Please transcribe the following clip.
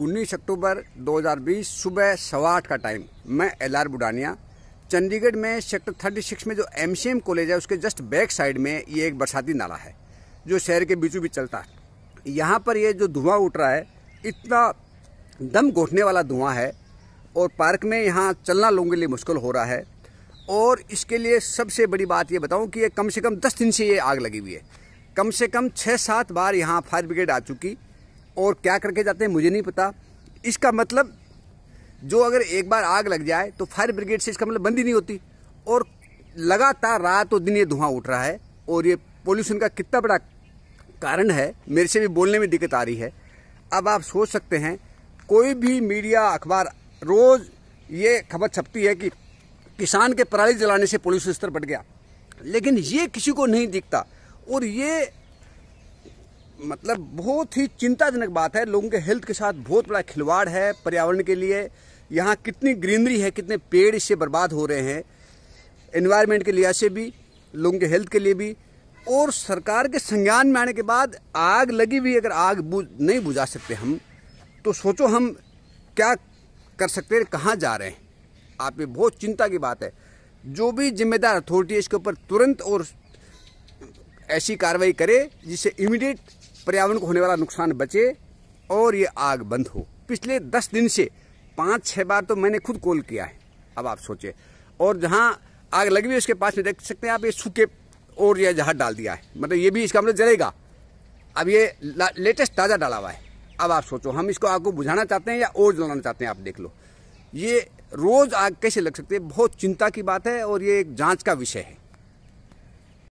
उन्नीस अक्टूबर 2020 सुबह सवा आठ का टाइम मैं एल आर बुडानिया चंडीगढ़ में सेक्टर 36 में जो एम सी एम कॉलेज है उसके जस्ट बैक साइड में ये एक बरसाती नाला है जो शहर के बीचों बीच चलता है यहाँ पर ये जो धुआं उठ रहा है इतना दम घोटने वाला धुआं है और पार्क में यहाँ चलना लोगों के लिए मुश्किल हो रहा है और इसके लिए सबसे बड़ी बात ये बताऊँ कि ये कम से कम दस दिन से ये आग लगी हुई है कम से कम छः सात बार यहाँ फायर ब्रिगेड आ चुकी और क्या करके जाते हैं मुझे नहीं पता इसका मतलब जो अगर एक बार आग लग जाए तो फायर ब्रिगेड से इसका मतलब बंद ही नहीं होती और लगातार रात और दिन ये धुआं उठ रहा है और ये पोल्यूशन का कितना बड़ा कारण है मेरे से भी बोलने में दिक्कत आ रही है अब आप सोच सकते हैं कोई भी मीडिया अखबार रोज़ ये खबर छपती है कि किसान के पराली जलाने से पोल्यूशन स्तर बढ़ गया लेकिन ये किसी को नहीं दिखता और ये मतलब बहुत ही चिंताजनक बात है लोगों के हेल्थ के साथ बहुत बड़ा खिलवाड़ है पर्यावरण के लिए यहाँ कितनी ग्रीनरी है कितने पेड़ इससे बर्बाद हो रहे हैं इन्वायरमेंट के लिहाज से भी लोगों के हेल्थ के लिए भी और सरकार के संज्ञान में आने के बाद आग लगी भी अगर आग बुझ नहीं बुझा सकते हम तो सोचो हम क्या कर सकते हैं कहाँ जा रहे हैं आप ये बहुत चिंता की बात है जो भी जिम्मेदार अथॉरिटी इसके ऊपर तुरंत और ऐसी कार्रवाई करे जिससे इमीडिएट पर्यावरण को होने वाला नुकसान बचे और ये आग बंद हो पिछले दस दिन से पाँच छः बार तो मैंने खुद कॉल किया है अब आप सोचे और जहाँ आग लगी हुई उसके पास में देख सकते हैं आप ये सूखे और यह जहाज डाल दिया है मतलब ये भी इसका मतलब जलेगा अब ये लेटेस्ट ताज़ा डाला हुआ है अब आप सोचो हम इसको आग को बुझाना चाहते हैं या और जलाना चाहते हैं आप देख लो ये रोज़ आग कैसे लग सकती है बहुत चिंता की बात है और ये एक जांच का विषय है